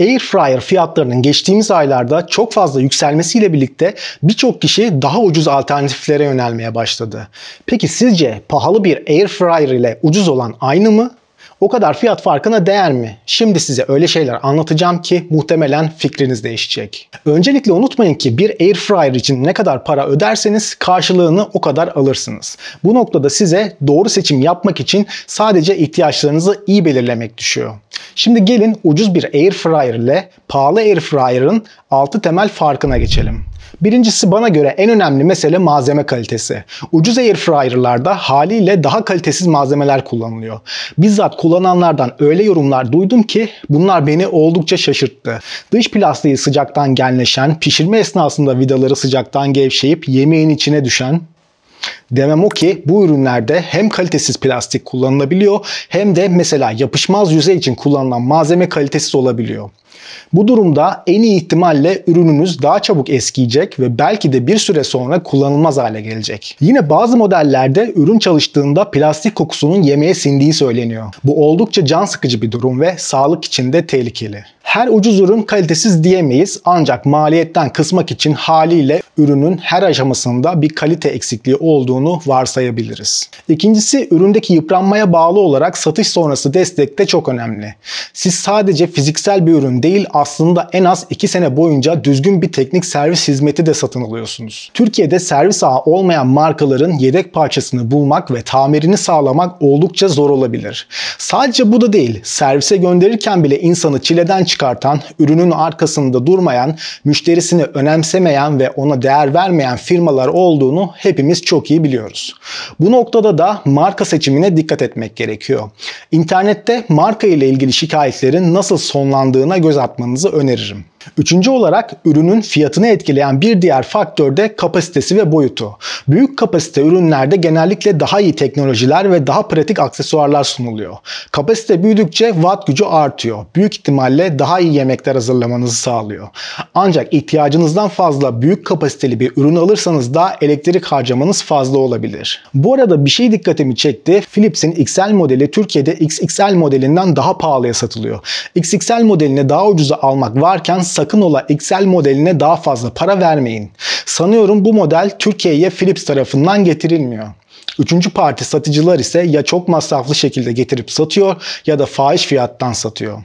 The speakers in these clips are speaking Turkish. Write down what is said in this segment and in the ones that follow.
Air fryer fiyatlarının geçtiğimiz aylarda çok fazla yükselmesiyle birlikte birçok kişi daha ucuz alternatiflere yönelmeye başladı. Peki sizce pahalı bir air fryer ile ucuz olan aynı mı? O kadar fiyat farkına değer mi? Şimdi size öyle şeyler anlatacağım ki muhtemelen fikriniz değişecek. Öncelikle unutmayın ki bir air fryer için ne kadar para öderseniz karşılığını o kadar alırsınız. Bu noktada size doğru seçim yapmak için sadece ihtiyaçlarınızı iyi belirlemek düşüyor. Şimdi gelin ucuz bir air fryer ile pahalı air fryer'ın 6 temel farkına geçelim. Birincisi bana göre en önemli mesele malzeme kalitesi. Ucuz air airfryer'larda haliyle daha kalitesiz malzemeler kullanılıyor. Bizzat kullananlardan öyle yorumlar duydum ki bunlar beni oldukça şaşırttı. Dış plastiği sıcaktan genleşen, pişirme esnasında vidaları sıcaktan gevşeyip yemeğin içine düşen, Demem o ki bu ürünlerde hem kalitesiz plastik kullanılabiliyor hem de mesela yapışmaz yüzey için kullanılan malzeme kalitesiz olabiliyor. Bu durumda en iyi ihtimalle ürününüz daha çabuk eskiyecek ve belki de bir süre sonra kullanılmaz hale gelecek. Yine bazı modellerde ürün çalıştığında plastik kokusunun yemeğe sindiği söyleniyor. Bu oldukça can sıkıcı bir durum ve sağlık için de tehlikeli. Her ucuz ürün kalitesiz diyemeyiz ancak maliyetten kısmak için haliyle ürünün her aşamasında bir kalite eksikliği olduğunu varsayabiliriz. İkincisi üründeki yıpranmaya bağlı olarak satış sonrası destek de çok önemli. Siz sadece fiziksel bir ürün değil aslında en az 2 sene boyunca düzgün bir teknik servis hizmeti de satın alıyorsunuz. Türkiye'de servis ağı olmayan markaların yedek parçasını bulmak ve tamirini sağlamak oldukça zor olabilir. Sadece bu da değil servise gönderirken bile insanı çileden çıkartan, ürünün arkasında durmayan, müşterisini önemsemeyen ve ona değer vermeyen firmalar olduğunu hepimiz çok iyi biliyoruz. Bu noktada da marka seçimine dikkat etmek gerekiyor. İnternette marka ile ilgili şikayetlerin nasıl sonlandığına göz atmanızı öneririm. Üçüncü olarak ürünün fiyatını etkileyen bir diğer faktör de kapasitesi ve boyutu. Büyük kapasite ürünlerde genellikle daha iyi teknolojiler ve daha pratik aksesuarlar sunuluyor. Kapasite büyüdükçe watt gücü artıyor. Büyük ihtimalle daha iyi yemekler hazırlamanızı sağlıyor. Ancak ihtiyacınızdan fazla büyük kapasiteli bir ürün alırsanız da elektrik harcamanız fazla olabilir. Bu arada bir şey dikkatimi çekti. Philips'in XL modeli Türkiye'de XXL modelinden daha pahalıya satılıyor. XXL modelini daha ucuza almak varken sakın ola Excel modeline daha fazla para vermeyin. Sanıyorum bu model Türkiye'ye Philips tarafından getirilmiyor. Üçüncü parti satıcılar ise ya çok masraflı şekilde getirip satıyor ya da faiz fiyattan satıyor.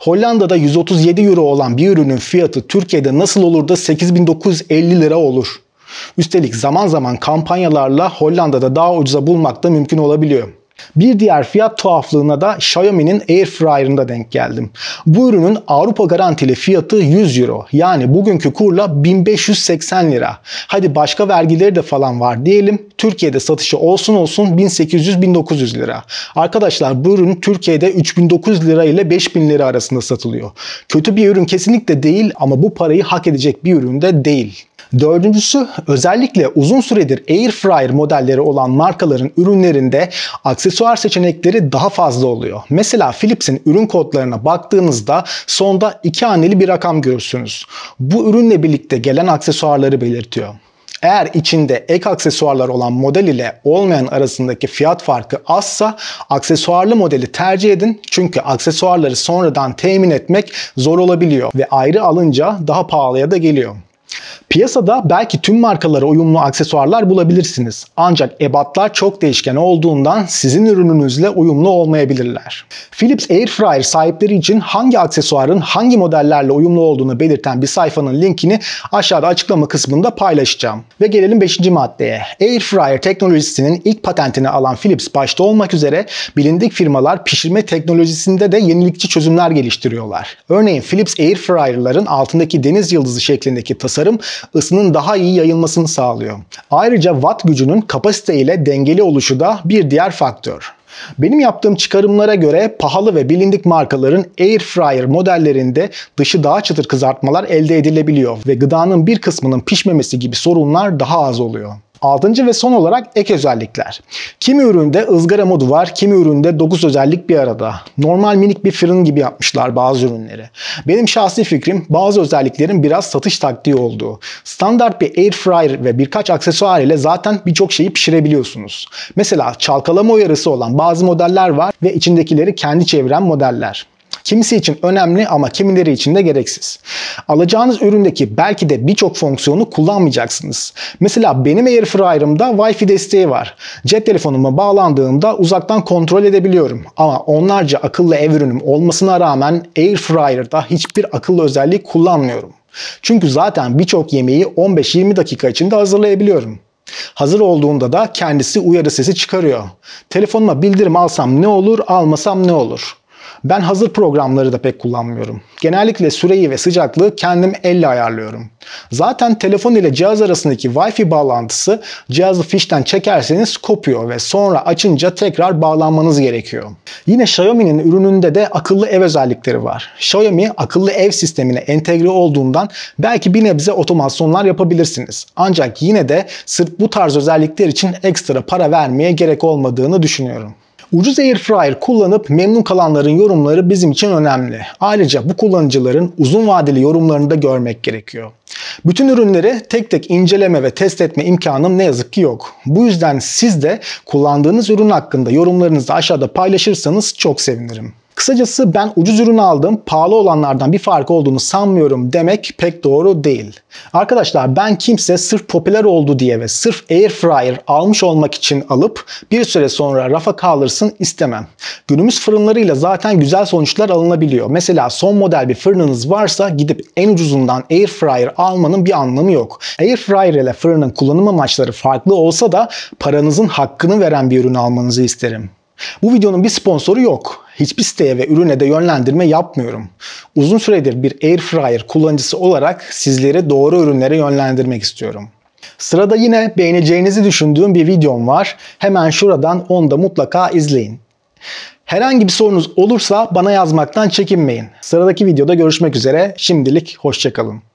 Hollanda'da 137 euro olan bir ürünün fiyatı Türkiye'de nasıl olur da 8950 lira olur? Üstelik zaman zaman kampanyalarla Hollanda'da daha ucuza bulmak da mümkün olabiliyor. Bir diğer fiyat tuhaflığına da Xiaomi'nin Airfryer'ında denk geldim. Bu ürünün Avrupa garantili fiyatı 100 euro. Yani bugünkü kurla 1580 lira. Hadi başka vergileri de falan var diyelim. Türkiye'de satışı olsun olsun 1800-1900 lira. Arkadaşlar bu ürün Türkiye'de 3900 lira ile 5000 lira arasında satılıyor. Kötü bir ürün kesinlikle değil ama bu parayı hak edecek bir ürün de değil. Dördüncüsü özellikle uzun süredir Air Fryer modelleri olan markaların ürünlerinde aksesuar seçenekleri daha fazla oluyor. Mesela Philips'in ürün kodlarına baktığınızda sonda iki haneli bir rakam görürsünüz. Bu ürünle birlikte gelen aksesuarları belirtiyor. Eğer içinde ek aksesuarlar olan model ile olmayan arasındaki fiyat farkı azsa aksesuarlı modeli tercih edin çünkü aksesuarları sonradan temin etmek zor olabiliyor ve ayrı alınca daha pahalıya da geliyor. Piyasada belki tüm markalara uyumlu aksesuarlar bulabilirsiniz. Ancak ebatlar çok değişken olduğundan sizin ürününüzle uyumlu olmayabilirler. Philips Airfryer sahipleri için hangi aksesuarın hangi modellerle uyumlu olduğunu belirten bir sayfanın linkini aşağıda açıklama kısmında paylaşacağım. Ve gelelim 5. maddeye. Airfryer teknolojisinin ilk patentini alan Philips başta olmak üzere bilindik firmalar pişirme teknolojisinde de yenilikçi çözümler geliştiriyorlar. Örneğin Philips Airfryer'ların altındaki deniz yıldızı şeklindeki tasarım ısının daha iyi yayılmasını sağlıyor. Ayrıca watt gücünün kapasite ile dengeli oluşu da bir diğer faktör. Benim yaptığım çıkarımlara göre pahalı ve bilindik markaların air fryer modellerinde dışı daha çıtır kızartmalar elde edilebiliyor ve gıdanın bir kısmının pişmemesi gibi sorunlar daha az oluyor. Altıncı ve son olarak ek özellikler. Kimi üründe ızgara modu var, kimi üründe 9 özellik bir arada. Normal minik bir fırın gibi yapmışlar bazı ürünleri. Benim şahsi fikrim bazı özelliklerin biraz satış taktiği olduğu. Standart bir air fryer ve birkaç aksesuar ile zaten birçok şeyi pişirebiliyorsunuz. Mesela çalkalama uyarısı olan bazı modeller var ve içindekileri kendi çeviren modeller. Kimisi için önemli ama kimileri için de gereksiz. Alacağınız üründeki belki de birçok fonksiyonu kullanmayacaksınız. Mesela benim Airfryer'ımda Wi-Fi desteği var. Cep telefonuma bağlandığımda uzaktan kontrol edebiliyorum. Ama onlarca akıllı ev ürünüm olmasına rağmen Airfryer'da hiçbir akıllı özelliği kullanmıyorum. Çünkü zaten birçok yemeği 15-20 dakika içinde hazırlayabiliyorum. Hazır olduğunda da kendisi uyarı sesi çıkarıyor. Telefonuma bildirim alsam ne olur, almasam ne olur? Ben hazır programları da pek kullanmıyorum. Genellikle süreyi ve sıcaklığı kendim elle ayarlıyorum. Zaten telefon ile cihaz arasındaki Wi-Fi bağlantısı cihazı fişten çekerseniz kopuyor ve sonra açınca tekrar bağlanmanız gerekiyor. Yine Xiaomi'nin ürününde de akıllı ev özellikleri var. Xiaomi akıllı ev sistemine entegre olduğundan belki bir nebze otomasyonlar yapabilirsiniz. Ancak yine de sırf bu tarz özellikler için ekstra para vermeye gerek olmadığını düşünüyorum. Ucuz airfryer kullanıp memnun kalanların yorumları bizim için önemli. Ayrıca bu kullanıcıların uzun vadeli yorumlarını da görmek gerekiyor. Bütün ürünleri tek tek inceleme ve test etme imkanım ne yazık ki yok. Bu yüzden siz de kullandığınız ürün hakkında yorumlarınızı aşağıda paylaşırsanız çok sevinirim. Kısacası ben ucuz ürün aldım, pahalı olanlardan bir fark olduğunu sanmıyorum demek pek doğru değil. Arkadaşlar ben kimse sırf popüler oldu diye ve sırf air fryer almış olmak için alıp bir süre sonra rafa kaldırsın istemem. Günümüz fırınlarıyla zaten güzel sonuçlar alınabiliyor. Mesela son model bir fırınınız varsa gidip en ucuzundan air fryer almanın bir anlamı yok. Air fryer ile fırının kullanım amaçları farklı olsa da paranızın hakkını veren bir ürün almanızı isterim. Bu videonun bir sponsoru yok. Hiçbir siteye ve ürüne de yönlendirme yapmıyorum. Uzun süredir bir air fryer kullanıcısı olarak sizleri doğru ürünlere yönlendirmek istiyorum. Sırada yine beğeneceğinizi düşündüğüm bir videom var. Hemen şuradan onu da mutlaka izleyin. Herhangi bir sorunuz olursa bana yazmaktan çekinmeyin. Sıradaki videoda görüşmek üzere. Şimdilik hoşçakalın.